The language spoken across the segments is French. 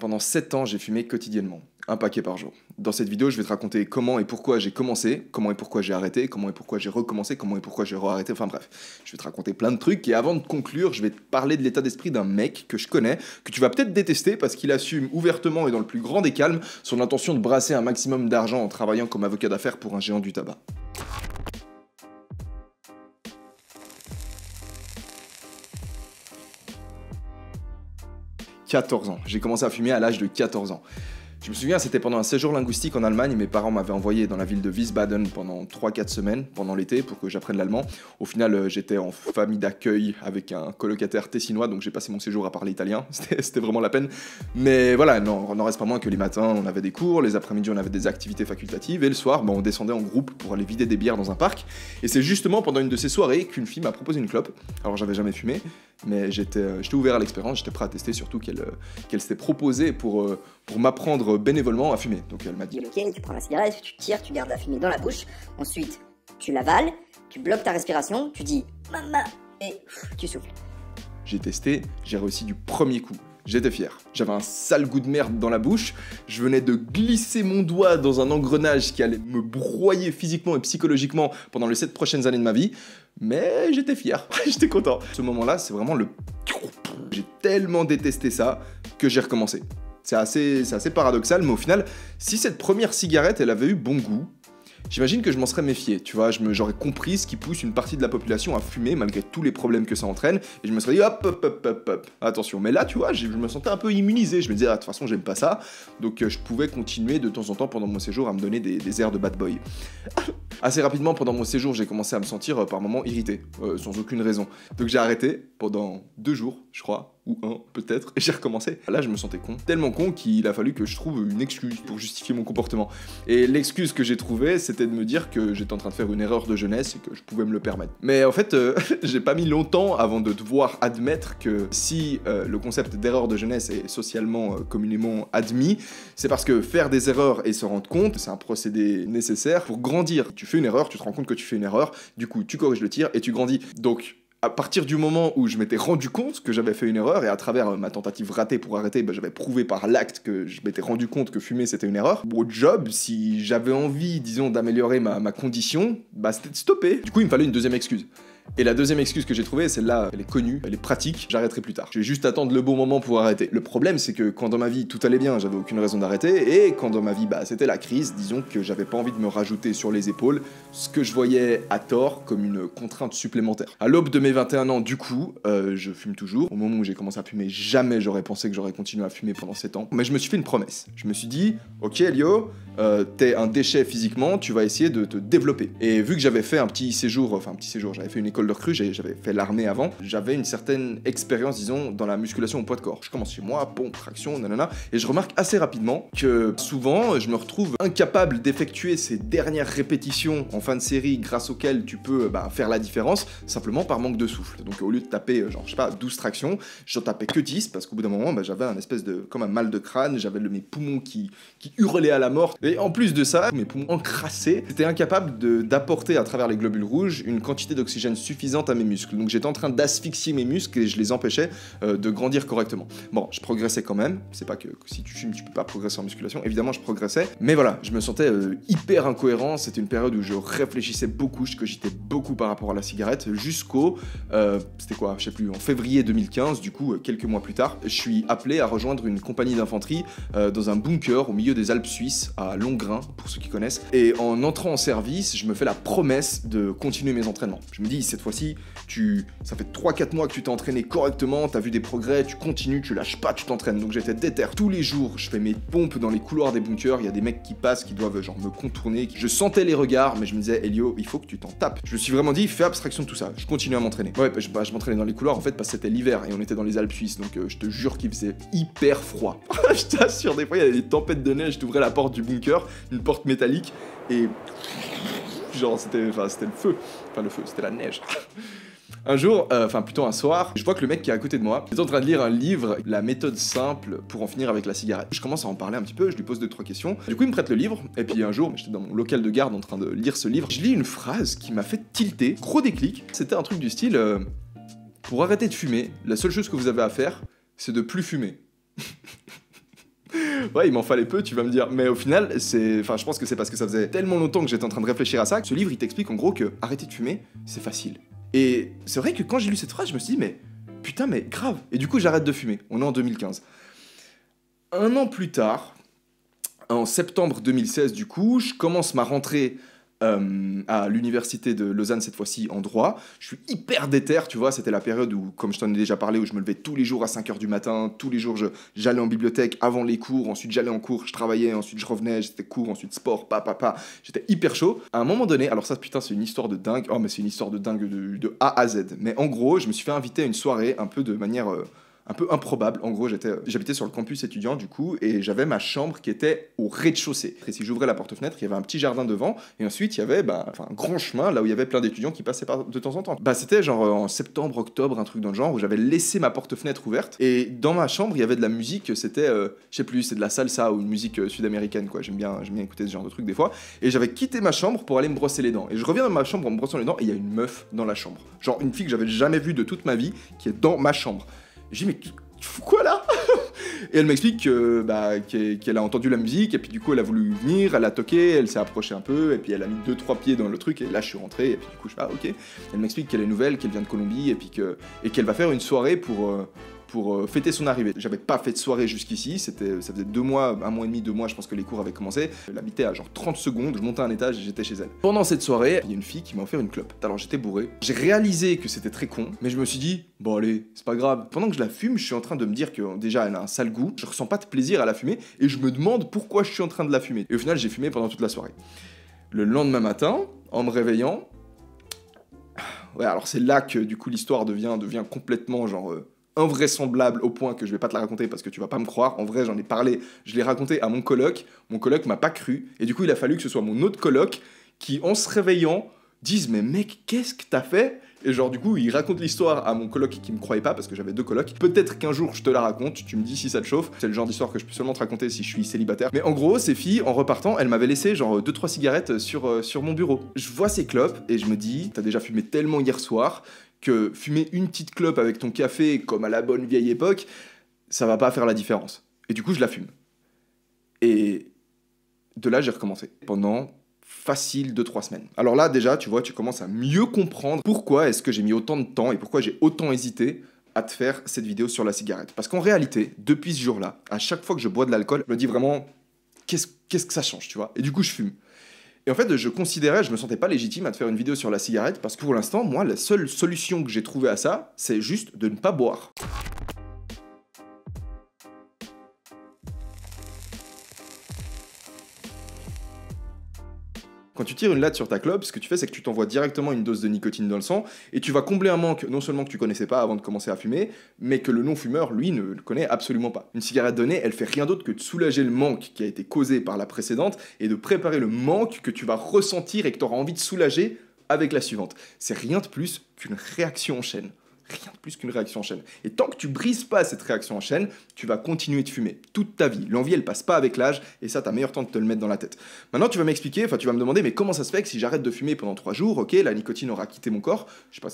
Pendant 7 ans, j'ai fumé quotidiennement, un paquet par jour. Dans cette vidéo, je vais te raconter comment et pourquoi j'ai commencé, comment et pourquoi j'ai arrêté, comment et pourquoi j'ai recommencé, comment et pourquoi j'ai re-arrêté, enfin bref. Je vais te raconter plein de trucs et avant de conclure, je vais te parler de l'état d'esprit d'un mec que je connais, que tu vas peut-être détester parce qu'il assume ouvertement et dans le plus grand des calmes son intention de brasser un maximum d'argent en travaillant comme avocat d'affaires pour un géant du tabac. 14 ans. J'ai commencé à fumer à l'âge de 14 ans. Je me souviens, c'était pendant un séjour linguistique en Allemagne. Mes parents m'avaient envoyé dans la ville de Wiesbaden pendant 3-4 semaines, pendant l'été, pour que j'apprenne l'allemand. Au final, euh, j'étais en famille d'accueil avec un colocataire tessinois, donc j'ai passé mon séjour à parler italien. C'était vraiment la peine. Mais voilà, n'en reste pas moins que les matins, on avait des cours, les après-midi, on avait des activités facultatives, et le soir, ben, on descendait en groupe pour aller vider des bières dans un parc. Et c'est justement pendant une de ces soirées qu'une fille m'a proposé une clope. Alors, j'avais jamais fumé, mais euh, j'étais ouvert à l'expérience, j'étais prêt à tester, surtout qu'elle euh, qu'elle s'était proposée pour, euh, pour m'apprendre bénévolement à fumer. Donc elle m'a dit Ok, tu prends la cigarette, tu tires, tu gardes la fumée dans la bouche, ensuite tu l'avales, tu bloques ta respiration, tu dis Maman, et tu souffles. J'ai testé, j'ai réussi du premier coup. J'étais fier. J'avais un sale goût de merde dans la bouche. Je venais de glisser mon doigt dans un engrenage qui allait me broyer physiquement et psychologiquement pendant les 7 prochaines années de ma vie. Mais j'étais fier. j'étais content. Ce moment-là, c'est vraiment le. J'ai tellement détesté ça que j'ai recommencé. C'est assez, assez paradoxal, mais au final, si cette première cigarette, elle avait eu bon goût, J'imagine que je m'en serais méfié, tu vois, j'aurais compris ce qui pousse une partie de la population à fumer malgré tous les problèmes que ça entraîne, et je me serais dit hop, hop, hop, hop, hop, attention. Mais là, tu vois, je me sentais un peu immunisé, je me disais, ah, de toute façon, j'aime pas ça, donc euh, je pouvais continuer de temps en temps pendant mon séjour à me donner des airs de bad boy. Assez rapidement, pendant mon séjour, j'ai commencé à me sentir euh, par moments irrité, euh, sans aucune raison. Donc j'ai arrêté pendant deux jours, je crois, ou un peut-être, et j'ai recommencé. Là, je me sentais con, tellement con qu'il a fallu que je trouve une excuse pour justifier mon comportement. Et l'excuse que j'ai trouvée, c'était de me dire que j'étais en train de faire une erreur de jeunesse et que je pouvais me le permettre. Mais en fait, euh, j'ai pas mis longtemps avant de devoir admettre que si le concept d'erreur de jeunesse est socialement communément admis, c'est parce que faire des erreurs et se rendre compte, c'est un procédé nécessaire pour grandir une erreur, tu te rends compte que tu fais une erreur, du coup tu corriges le tir et tu grandis. Donc à partir du moment où je m'étais rendu compte que j'avais fait une erreur, et à travers euh, ma tentative ratée pour arrêter, bah, j'avais prouvé par l'acte que je m'étais rendu compte que fumer c'était une erreur. Au job, si j'avais envie, disons, d'améliorer ma, condition, bah c'était de stopper. Du coup, il me fallait une deuxième excuse. Et la deuxième excuse que j'ai trouvée, celle-là, elle est connue, elle est pratique, j'arrêterai plus tard. Je vais juste attendre le bon moment pour arrêter. Le problème, c'est que quand dans ma vie tout allait bien, j'avais aucune raison d'arrêter, et quand dans ma vie, bah, c'était la crise, disons que j'avais pas envie de me rajouter sur les épaules ce que je voyais à tort comme une contrainte supplémentaire. À l'aube de mes 21 ans, du coup, euh, je fume toujours. Au moment où j'ai commencé à fumer, jamais j'aurais pensé que j'aurais continué à fumer pendant 7 ans. Mais je me suis fait une promesse. Je me suis dit, ok, Elio, euh, t'es un déchet physiquement, tu vas essayer de te développer. Et vu que j'avais fait un petit séjour, enfin un petit séjour, j'avais fait une école de recrue, j'avais fait l'armée avant, j'avais une certaine expérience, disons, dans la musculation au poids de corps. Je commence chez moi, bon traction, nanana, et je remarque assez rapidement que souvent, je me retrouve incapable d'effectuer ces dernières répétitions en fin de série grâce auxquelles tu peux bah, faire la différence, simplement par manque de souffle. Donc au lieu de taper, euh, genre, je sais pas, 12 tractions, j'en tapais que 10, parce qu'au bout d'un moment, bah, j'avais un espèce de, comme un mal de crâne, j'avais mes poumons qui, qui hurlaient à la mort, et en plus de ça, mes poumons encrassés, j'étais incapable d'apporter à travers les globules rouges une quantité d'oxygène suffisante à mes muscles. Donc j'étais en train d'asphyxier mes muscles et je les empêchais euh, de grandir correctement. Bon, je progressais quand même. C'est pas que, si tu fumes, tu peux pas progresser en musculation. Évidemment, je progressais. Mais voilà, je me sentais euh, hyper incohérent. C'était une période où je réfléchissais beaucoup, je cogitais beaucoup par rapport à la cigarette jusqu'au. Euh, c'était quoi Je sais plus, en février 2015, du coup, quelques mois plus tard, je suis appelé à rejoindre une compagnie d'infanterie dans un bunker au milieu des Alpes suisses, à Longrin, pour ceux qui connaissent. Et en entrant en service, je me fais la promesse de continuer mes entraînements. Je me dis, cette fois-ci, ça fait 3-4 mois que tu t'es entraîné correctement, as vu des progrès, tu continues, tu lâches pas, tu t'entraînes. Donc j'étais déter. Tous les jours, je fais mes pompes dans les couloirs des bunkers, il y a des mecs qui passent, qui doivent genre me contourner. Je sentais les regards, mais je me disais, Elio, il faut que tu t'en tapes. Je me suis vraiment dit, fais abstraction de tout ça. Je continue à m'entraîner. Ouais, bah, bah, je, m'entraînais dans les couloirs en fait parce que c'était l'hiver et on était dans les Alpes suisses, donc euh, je te jure qu'il faisait hyper froid. je t'assure, des fois il y avait des tempêtes de neige, j'ouvrais la porte du bunker, une porte métallique et genre c'était c'était le feu pas le feu, c'était la neige. Un jour, euh, enfin plutôt un soir, je vois que le mec qui est à côté de moi est en train de lire un livre, La méthode simple pour en finir avec la cigarette. Je commence à en parler un petit peu, je lui pose deux trois questions. Du coup, il me prête le livre, et puis un jour, j'étais dans mon local de garde en train de lire ce livre. Je lis une phrase qui m'a fait tilter, gros déclic. C'était un truc du style euh, Pour arrêter de fumer, la seule chose que vous avez à faire, c'est de plus fumer ouais, il m'en fallait peu, tu vas me dire. Mais au final, c'est, enfin, je pense que c'est parce que ça faisait tellement longtemps que j'étais en train de réfléchir à ça que ce livre, il t'explique en gros que arrêter de fumer, c'est facile. Et c'est vrai que quand j'ai lu cette phrase, je me suis dit, mais putain, mais grave. Et du coup, j'arrête de fumer. On est en 2015. Un an plus tard, en septembre 2016, du coup, je commence ma rentrée euh, à l'université de Lausanne cette fois-ci en droit. Je suis hyper déter, tu vois, c'était la période où, comme je t'en ai déjà parlé, où je me levais tous les jours à 5h du matin, tous les jours j'allais en bibliothèque avant les cours, ensuite j'allais en cours, je travaillais, ensuite je revenais, j'étais cours, ensuite sport, pa pa pa, j'étais hyper chaud. À un moment donné, alors ça putain c'est une histoire de dingue, oh mais c'est une histoire de dingue de, A à Z, mais en gros je me suis fait inviter à une soirée un peu de manière... Euh, un peu improbable. En gros, j'habitais sur le campus étudiant du coup et j'avais ma chambre qui était au rez-de-chaussée. Et si j'ouvrais la porte-fenêtre, il y avait un petit jardin devant et ensuite il y avait bah, un grand chemin là où il y avait plein d'étudiants qui passaient par de temps en temps. Bah, c'était genre euh, en septembre, octobre, un truc dans le genre où j'avais laissé ma porte-fenêtre ouverte et dans ma chambre il y avait de la musique. C'était, euh, je sais plus, c'est de la salsa ou une musique euh, sud-américaine quoi. J'aime bien, j'aime bien écouter ce genre de trucs, des fois. Et j'avais quitté ma chambre pour aller me brosser les dents. Et je reviens dans ma chambre en me brossant les dents et il y a une meuf dans la chambre. Genre une fille que j'avais jamais vue de toute ma vie qui est dans ma chambre. J'ai dit, mais tu, quoi là Et elle m'explique bah, qu'elle a entendu la musique, et puis du coup, elle a voulu venir, elle a toqué, elle s'est approchée un peu, et puis elle a mis deux, trois pieds dans le truc, et là, je suis rentré, et puis du coup, je sais ah, ok. Elle m'explique qu'elle est nouvelle, qu'elle vient de Colombie, et puis que, et qu'elle va faire une soirée pour, euh, pour euh, fêter son arrivée. J'avais pas fait de soirée jusqu'ici, c'était, ça faisait deux mois, un mois et demi, deux mois, je pense que les cours avaient commencé. Je à genre 30 secondes, je montais un étage et j'étais chez elle. Pendant cette soirée, il y a une fille qui m'a offert une clope. Alors j'étais bourré, j'ai réalisé que c'était très con, mais je me suis dit, bon allez, c'est pas grave. Pendant que je la fume, je suis en train de me dire que déjà elle a un sale goût, je ressens pas de plaisir à la fumer et je me demande pourquoi je suis en train de la fumer. Et au final, j'ai fumé pendant toute la soirée. Le lendemain matin, en me réveillant, Ouais, alors c'est là que du coup l'histoire devient, devient complètement genre euh, invraisemblable au point que je vais pas te la raconter parce que tu vas pas me croire. En vrai, j'en ai parlé, je l'ai raconté à mon coloc. Mon coloc m'a pas cru et du coup, il a fallu que ce soit mon autre coloc qui, en se réveillant, dise mais mec, qu'est-ce que t'as fait Et genre du coup, il raconte l'histoire à mon coloc qui me croyait pas parce que j'avais deux colocs. Peut-être qu'un jour je te la raconte, tu me dis si ça te chauffe. C'est le genre d'histoire que je peux seulement te raconter si je suis célibataire. Mais en gros, ces filles, en repartant, elles m'avaient laissé genre deux trois cigarettes sur, euh, sur mon bureau. Je vois ces clopes et je me dis, t'as déjà fumé tellement hier soir que fumer une petite clope avec ton café, comme à la bonne vieille époque, ça va pas faire la différence. Et du coup, je la fume. Et de là, j'ai recommencé. Pendant facile 2-3 semaines. Alors là, déjà, tu vois, tu commences à mieux comprendre pourquoi est-ce que j'ai mis autant de temps et pourquoi j'ai autant hésité à te faire cette vidéo sur la cigarette. Parce qu'en réalité, depuis ce jour-là, à chaque fois que je bois de l'alcool, je me dis vraiment, qu'est-ce que ça change, tu vois Et du coup, je fume. Et en fait, je considérais, je me sentais pas légitime à te faire une vidéo sur la cigarette parce que pour l'instant, moi, la seule solution que j'ai trouvée à ça, c'est juste de ne pas boire. Quand tu tires une latte sur ta clope, ce que tu fais, c'est que tu t'envoies directement une dose de nicotine dans le sang et tu vas combler un manque, non seulement que tu connaissais pas avant de commencer à fumer, mais que le non-fumeur, lui, ne le connaît absolument pas. Une cigarette donnée, elle fait rien d'autre que de soulager le manque qui a été causé par la précédente et de préparer le manque que tu vas ressentir et que tu auras envie de soulager avec la suivante. C'est rien de plus qu'une réaction en chaîne rien de plus qu'une réaction en chaîne. Et tant que tu brises pas cette réaction en chaîne, tu vas continuer de fumer toute ta vie. L'envie, elle passe pas avec l'âge, et ça, t'as meilleur temps de te le mettre dans la tête. Maintenant, tu vas m'expliquer, enfin, tu vas me demander, mais comment ça se fait que si j'arrête de fumer pendant 3 jours, ok, la nicotine aura quitté mon corps, je sais pas,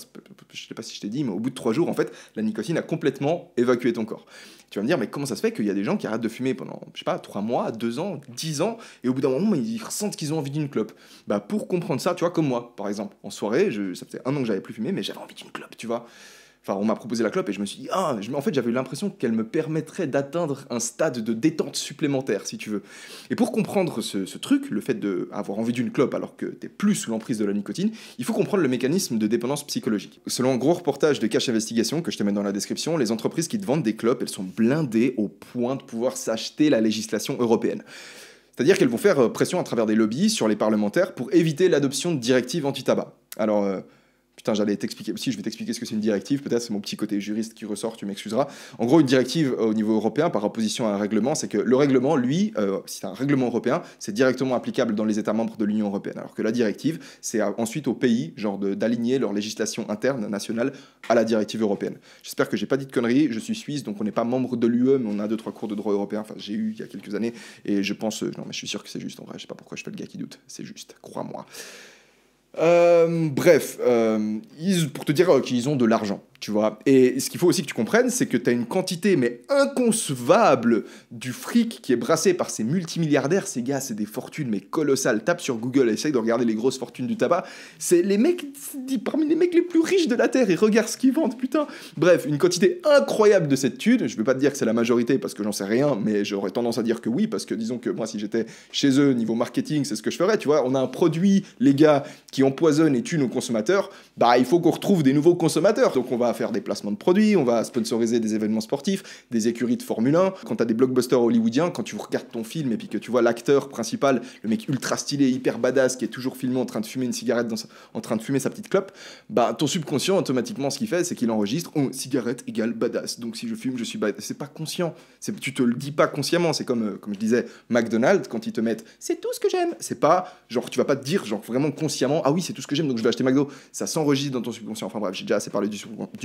je sais pas si je t'ai dit, mais au bout de 3 jours, en fait, la nicotine a complètement évacué ton corps. Tu vas me dire, mais comment ça se fait qu'il y a des gens qui arrêtent de fumer pendant, je sais pas, 3 mois, 2 ans, 10 ans, et au bout d'un moment, ils ressentent qu'ils ont envie d'une clope Bah, pour comprendre ça, tu vois, comme moi, par exemple, en soirée, je, ça faisait un an que j'avais plus fumé, mais j'avais envie d'une clope, tu vois. Enfin, on m'a proposé la clope et je me suis dit, ah, je, en fait, j'avais l'impression qu'elle me permettrait d'atteindre un stade de détente supplémentaire, si tu veux. Et pour comprendre ce, truc, le fait d'avoir envie d'une clope alors que t'es plus sous l'emprise de la nicotine, il faut comprendre le mécanisme de dépendance psychologique. Selon un gros reportage de Cash Investigation que je te mets dans la description, les entreprises qui te vendent des clopes, elles sont blindées au point de pouvoir s'acheter la législation européenne. C'est-à-dire qu'elles vont faire euh, pression à travers des lobbies sur les parlementaires pour éviter l'adoption de directives anti-tabac. Alors, euh, Putain, j'allais t'expliquer. Si, je vais t'expliquer ce que c'est une directive. Peut-être c'est mon petit côté juriste qui ressort, tu m'excuseras. En gros, une directive euh, au niveau européen, par opposition à un règlement, c'est que le règlement, lui, euh, si c'est un règlement européen, c'est directement applicable dans les États membres de l'Union européenne. Alors que la directive, c'est ensuite aux pays, genre d'aligner leur législation interne, nationale, à la directive européenne. J'espère que j'ai pas dit de conneries. Je suis suisse, donc on n'est pas membre de l'UE, mais on a deux, trois cours de droit européen. Enfin, j'ai eu il y a quelques années. Et je pense. Euh, non, mais je suis sûr que c'est juste en vrai. Je sais pas pourquoi je fais le gars qui doute. C'est juste, crois-moi. Euh, bref, euh, ils, pour te dire euh, qu'ils ont de l'argent, tu vois. Et ce qu'il faut aussi que tu comprennes, c'est que tu as une quantité, mais inconcevable, du fric qui est brassé par ces multimilliardaires. Ces gars, c'est des fortunes, mais colossales. Tape sur Google, et essaye de regarder les grosses fortunes du tabac. C'est les mecs, parmi les mecs les plus riches de la Terre, et regarde ce qu'ils vendent, putain. Bref, une quantité incroyable de cette thune. Je veux pas te dire que c'est la majorité, parce que j'en sais rien, mais j'aurais tendance à dire que oui, parce que disons que moi, si j'étais chez eux, niveau marketing, c'est ce que je ferais, tu vois. On a un produit, les gars, qui ont empoisonne et tue nos consommateurs, bah il faut qu'on retrouve des nouveaux consommateurs. Donc on va faire des placements de produits, on va sponsoriser des événements sportifs, des écuries de Formule 1. Quand t'as des blockbusters hollywoodiens, quand tu regardes ton film et puis que tu vois l'acteur principal, le mec ultra stylé, hyper badass, qui est toujours filmé en train de fumer une cigarette, dans en train de fumer sa petite clope, bah ton subconscient automatiquement ce qu'il fait, c'est qu'il enregistre cigarette égale badass. Donc si je fume, je suis badass. C'est pas conscient. C'est tu te le dis pas consciemment. C'est comme euh, comme je disais McDonald's quand ils te mettent c'est tout ce que j'aime. C'est pas genre tu vas pas te dire genre vraiment consciemment ah c'est tout ce que j'aime, donc je vais acheter McDo. Ça s'enregistre dans ton subconscient. Enfin bref, j'ai déjà assez parlé du,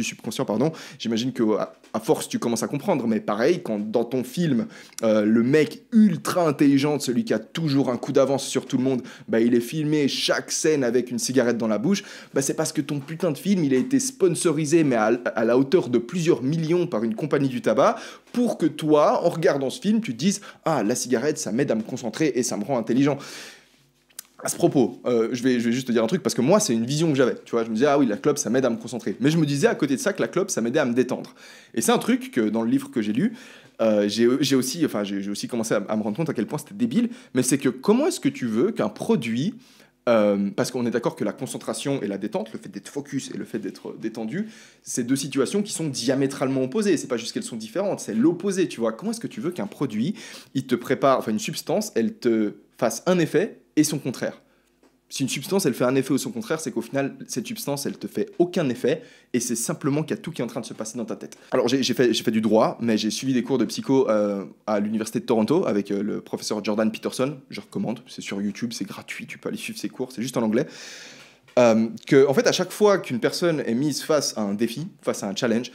subconscient, pardon. J'imagine que à, force, tu commences à comprendre. Mais pareil, quand dans ton film, euh, le mec ultra intelligent, celui qui a toujours un coup d'avance sur tout le monde, bah, il est filmé chaque scène avec une cigarette dans la bouche, bah, c'est parce que ton putain de film, il a été sponsorisé, mais à, à la hauteur de plusieurs millions par une compagnie du tabac, pour que toi, en regardant ce film, tu te dises Ah, la cigarette, ça m'aide à me concentrer et ça me rend intelligent à ce propos, euh, je, vais, juste te dire un truc parce que moi, c'est une vision que j'avais. Tu vois, je me disais, ah oui, la clope, ça m'aide à me concentrer. Mais je me disais à côté de ça que la clope, ça m'aidait à me détendre. Et c'est un truc que dans le livre que j'ai lu, euh, j'ai aussi, enfin, j'ai aussi commencé à, me rendre compte à quel point c'était débile. Mais c'est que comment est-ce que tu veux qu'un produit. Euh, parce qu'on est d'accord que la concentration et la détente, le fait d'être focus et le fait d'être détendu, c'est deux situations qui sont diamétralement opposées. C'est pas juste qu'elles sont différentes, c'est l'opposé. Tu vois, comment est-ce que tu veux qu'un produit, il te prépare, enfin une substance, elle te fasse un effet et son contraire. Si une substance, elle fait un effet ou son contraire, c'est qu'au final, cette substance, elle te fait aucun effet, et c'est simplement qu'il y a tout qui est en train de se passer dans ta tête. Alors, j'ai fait, fait, du droit, mais j'ai suivi des cours de psycho euh, à l'université de Toronto avec euh, le professeur Jordan Peterson, je recommande, c'est sur YouTube, c'est gratuit, tu peux aller suivre ses cours, c'est juste en anglais. Euh, que, en fait, à chaque fois qu'une personne est mise face à un défi, face à un challenge,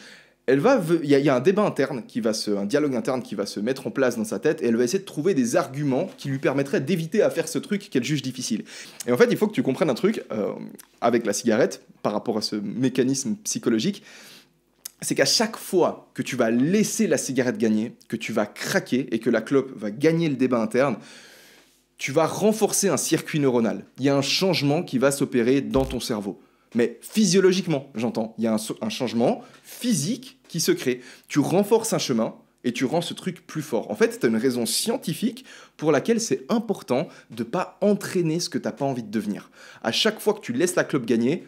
elle va, il y, a un débat interne qui va se, un dialogue interne qui va se mettre en place dans sa tête, et elle va essayer de trouver des arguments qui lui permettraient d'éviter à faire ce truc qu'elle juge difficile. Et en fait, il faut que tu comprennes un truc euh, avec la cigarette par rapport à ce mécanisme psychologique, c'est qu'à chaque fois que tu vas laisser la cigarette gagner, que tu vas craquer et que la clope va gagner le débat interne, tu vas renforcer un circuit neuronal. Il y a un changement qui va s'opérer dans ton cerveau. Mais physiologiquement, j'entends, il y a un, un changement physique qui se crée. Tu renforces un chemin et tu rends ce truc plus fort. En fait, c'est une raison scientifique pour laquelle c'est important de ne pas entraîner ce que tu n'as pas envie de devenir. À chaque fois que tu laisses la club gagner,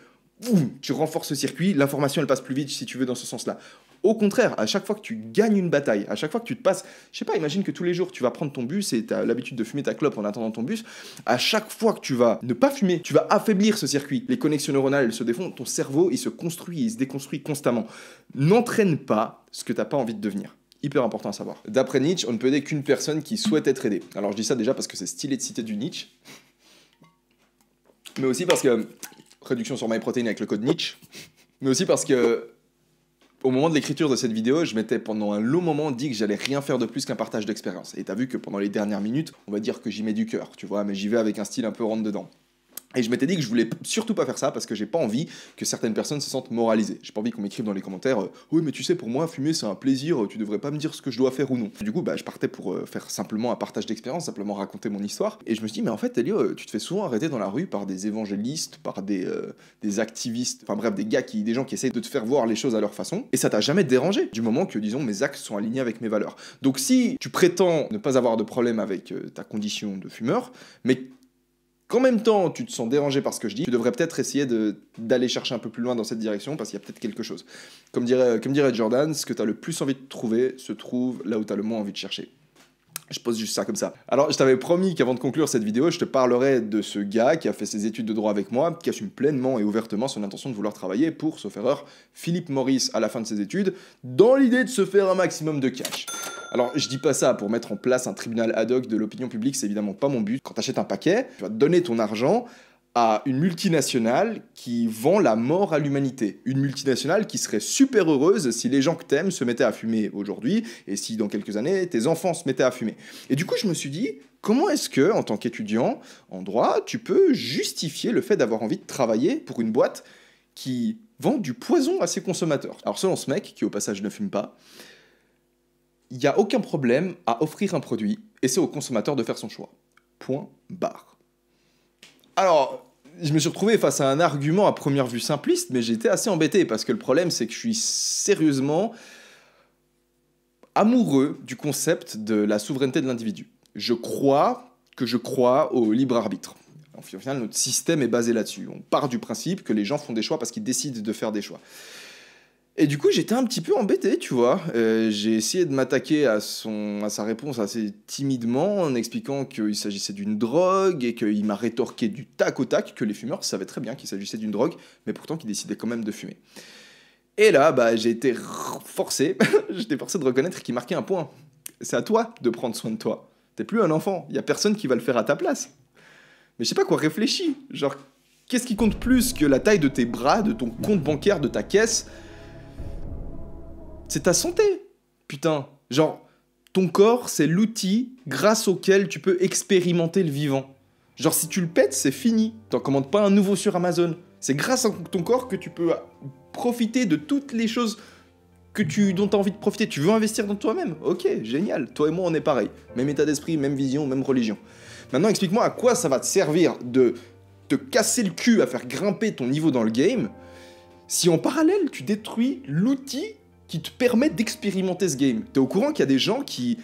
tu renforces ce circuit, l'information elle passe plus vite si tu veux dans ce sens-là. Au contraire, à chaque fois que tu gagnes une bataille, à chaque fois que tu te passes, je sais pas, imagine que tous les jours tu vas prendre ton bus et tu as l'habitude de fumer ta clope en attendant ton bus, à chaque fois que tu vas ne pas fumer, tu vas affaiblir ce circuit. Les connexions neuronales, elles se défont, ton cerveau, il se construit, il se déconstruit constamment. N'entraîne pas ce que t'as pas envie de devenir hyper important à savoir. D'après Nietzsche, on ne peut aider qu'une personne qui souhaite être aidée. Alors je dis ça déjà parce que c'est stylé de citer du Nietzsche, mais aussi parce que réduction sur MyProtein avec le code Nietzsche, mais aussi parce que au moment de l'écriture de cette vidéo, je m'étais pendant un long moment dit que j'allais rien faire de plus qu'un partage d'expérience. Et t'as vu que pendant les dernières minutes, on va dire que j'y mets du cœur, tu vois, mais j'y vais avec un style un peu rentre dedans. Et je m'étais dit que je voulais surtout pas faire ça parce que j'ai pas envie que certaines personnes se sentent moralisées. J'ai pas envie qu'on m'écrive dans les commentaires euh, Oui, mais tu sais, pour moi, fumer c'est un plaisir, euh, tu devrais pas me dire ce que je dois faire ou non. Du coup, bah, je partais pour euh, faire simplement un partage d'expérience, simplement raconter mon histoire. Et je me suis dit Mais en fait, Elio, tu te fais souvent arrêter dans la rue par des évangélistes, par des, activistes, enfin bref, des gars qui, des gens qui essayent de te faire voir les choses à leur façon. Et ça t'a jamais dérangé du moment que, disons, mes actes sont alignés avec mes valeurs. Donc si tu prétends ne pas avoir de problème avec ta condition de fumeur, mais qu'en même temps tu te sens dérangé par ce que je dis, tu devrais peut-être essayer d'aller chercher un peu plus loin dans cette direction parce qu'il y a peut-être quelque chose. Comme dirait, comme dirait Jordan, ce que tu as le plus envie de trouver se trouve là où tu as le moins envie de chercher. Je pose juste ça comme ça. Alors, je t'avais promis qu'avant de conclure cette vidéo, je te parlerai de ce gars qui a fait ses études de droit avec moi, qui assume pleinement et ouvertement son intention de vouloir travailler pour, sauf erreur, Philippe Maurice à la fin de ses études, dans l'idée de se faire un maximum de cash. Alors, je dis pas ça pour mettre en place un tribunal ad hoc de l'opinion publique, c'est évidemment pas mon but. Quand t'achètes un paquet, tu vas te donner ton argent une multinationale qui vend la mort à l'humanité. Une multinationale qui serait super heureuse si les gens que t'aimes se mettaient à fumer aujourd'hui et si dans quelques années tes enfants se mettaient à fumer. Et du coup, je me suis dit, comment est-ce que, en tant qu'étudiant en droit, tu peux justifier le fait d'avoir envie de travailler pour une boîte qui vend du poison à ses consommateurs Alors, selon ce mec, qui au passage ne fume pas, il n'y a aucun problème à offrir un produit et c'est au consommateur de faire son choix. Point barre. Alors, je me suis retrouvé face à un argument à première vue simpliste, mais j'étais assez embêté parce que le problème, c'est que je suis sérieusement amoureux du concept de la souveraineté de l'individu. Je crois que je crois au libre arbitre. Au final, notre système est basé là-dessus. On part du principe que les gens font des choix parce qu'ils décident de faire des choix. Et du coup, j'étais un petit peu embêté, tu vois. Euh, j'ai essayé de m'attaquer à, à sa réponse assez timidement en expliquant qu'il s'agissait d'une drogue et qu'il m'a rétorqué du tac au tac que les fumeurs savaient très bien qu'il s'agissait d'une drogue, mais pourtant qu'ils décidaient quand même de fumer. Et là, bah, j'ai été forcé, j'étais forcé de reconnaître qu'il marquait un point. C'est à toi de prendre soin de toi. T'es plus un enfant, il y a personne qui va le faire à ta place. Mais je sais pas quoi, réfléchis. Genre, qu'est-ce qui compte plus que la taille de tes bras, de ton compte bancaire, de ta caisse c'est ta santé. Putain, genre, ton corps, c'est l'outil grâce auquel tu peux expérimenter le vivant. Genre, si tu le pètes, c'est fini. T'en commandes pas un nouveau sur Amazon. C'est grâce à ton corps que tu peux profiter de toutes les choses que tu, dont tu as envie de profiter. Tu veux investir dans toi-même Ok, génial. Toi et moi, on est pareil. Même état d'esprit, même vision, même religion. Maintenant, explique-moi à quoi ça va te servir de te casser le cul à faire grimper ton niveau dans le game si en parallèle, tu détruis l'outil qui te permettent d'expérimenter ce game. T'es au courant qu'il y a des gens qui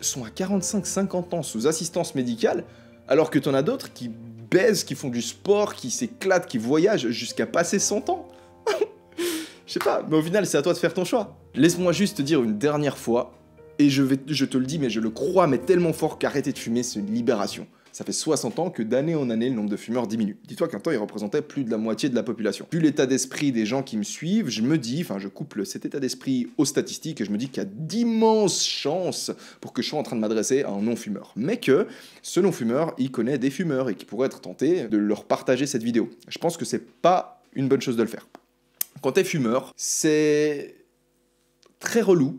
sont à 45-50 ans sous assistance médicale, alors que t'en as d'autres qui baisent, qui font du sport, qui s'éclatent, qui voyagent jusqu'à passer 100 ans. Je sais pas, mais au final, c'est à toi de faire ton choix. Laisse-moi juste te dire une dernière fois, et je, te le dis, mais je le crois, mais tellement fort qu'arrêter de fumer, c'est une libération. Ça fait 60 ans que d'année en année, le nombre de fumeurs diminue. Dis-toi qu'un temps, il représentait plus de la moitié de la population. Vu l'état d'esprit des gens qui me suivent, je me dis, enfin, je couple cet état d'esprit aux statistiques et je me dis qu'il y a d'immenses chances pour que je sois en train de m'adresser à un non-fumeur. Mais que ce non-fumeur, il connaît des fumeurs et qui pourrait être tenté de leur partager cette vidéo. Je pense que c'est pas une bonne chose de le faire. Quand es fumeur, c'est très relou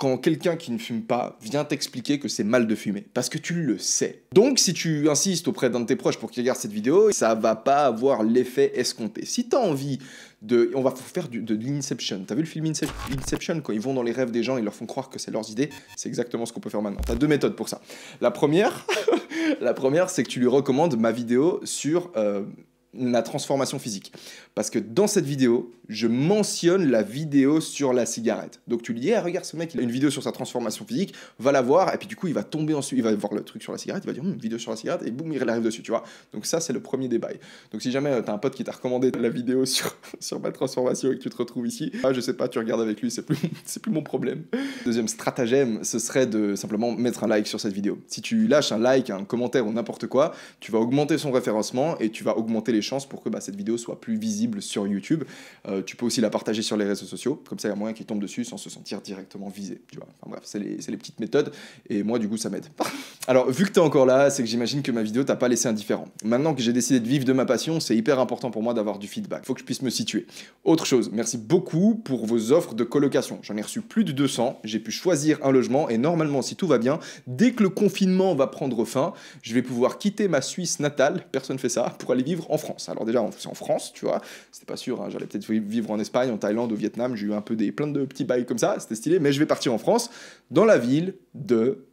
quand quelqu'un qui ne fume pas vient t'expliquer que c'est mal de fumer, parce que tu le sais. Donc si tu insistes auprès d'un de tes proches pour qu'il regarde cette vidéo, ça va pas avoir l'effet escompté. Si as envie de... On va faire du, de, l'Inception. T'as vu le film Inception Quand ils vont dans les rêves des gens, ils leur font croire que c'est leurs idées. C'est exactement ce qu'on peut faire maintenant. T'as deux méthodes pour ça. La première, la première c'est que tu lui recommandes ma vidéo sur... Euh, la transformation physique. Parce que dans cette vidéo, je mentionne la vidéo sur la cigarette. Donc tu lui dis, eh, regarde ce mec, il a une vidéo sur sa transformation physique, va la voir, et puis du coup il va tomber ensuite, il va voir le truc sur la cigarette, il va dire, une hmm, vidéo sur la cigarette, et boum, il arrive dessus, tu vois. Donc ça, c'est le premier débat. Donc si jamais euh, t'as un pote qui t'a recommandé la vidéo sur, sur ma transformation et que tu te retrouves ici, ah, je sais pas, tu regardes avec lui, c'est plus, c'est plus mon problème. Deuxième stratagème, ce serait de simplement mettre un like sur cette vidéo. Si tu lâches un like, un commentaire ou n'importe quoi, tu vas augmenter son référencement et tu vas augmenter les chances pour que bah, cette vidéo soit plus visible sur YouTube. Euh, tu peux aussi la partager sur les réseaux sociaux, comme ça il y a moyen qu'ils tombent dessus sans se sentir directement visé. Tu vois. Enfin, bref, c'est les, les, petites méthodes, et moi du coup ça m'aide. Alors vu que tu es encore là, c'est que j'imagine que ma vidéo t'a pas laissé indifférent. Maintenant que j'ai décidé de vivre de ma passion, c'est hyper important pour moi d'avoir du feedback. Faut que je puisse me situer. Autre chose, merci beaucoup pour vos offres de colocation. J'en ai reçu plus de 200, j'ai pu choisir un logement, et normalement si tout va bien, dès que le confinement va prendre fin, je vais pouvoir quitter ma Suisse natale, personne fait ça, pour aller vivre en France. Alors déjà, c'est en France, tu vois, C'est pas sûr, hein. j'allais peut-être vivre en Espagne, en Thaïlande, au Vietnam, j'ai eu un peu des, plein de petits bails comme ça, c'était stylé, mais je vais partir en France, dans la ville de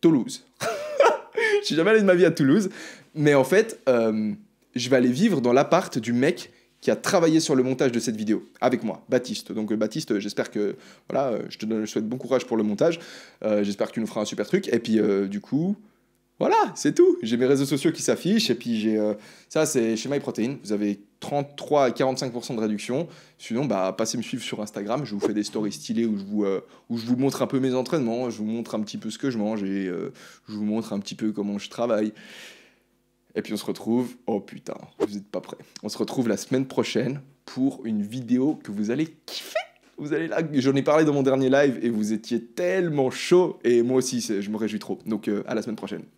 Toulouse. Je suis jamais allé de ma vie à Toulouse, mais en fait, euh, je vais aller vivre dans l'appart du mec qui a travaillé sur le montage de cette vidéo avec moi, Baptiste. Donc euh, Baptiste, euh, j'espère que voilà, je te souhaite bon courage pour le montage. j'espère que tu nous feras un super truc. Et puis du coup, voilà, c'est tout. J'ai mes réseaux sociaux qui s'affichent et puis j'ai euh, ça c'est chez MyProtein. Vous avez 33 à 45 de réduction. Sinon, bah passez me suivre sur Instagram. Je vous fais des stories stylées où je vous euh, où je vous montre un peu mes entraînements, je vous montre un petit peu ce que je mange et euh, je vous montre un petit peu comment je travaille. Et puis on se retrouve. Oh putain, vous n'êtes pas prêts. On se retrouve la semaine prochaine pour une vidéo que vous allez kiffer. Vous allez là, j'en ai parlé dans mon dernier live et vous étiez tellement chaud et moi aussi, je me réjouis trop. Donc à la semaine prochaine.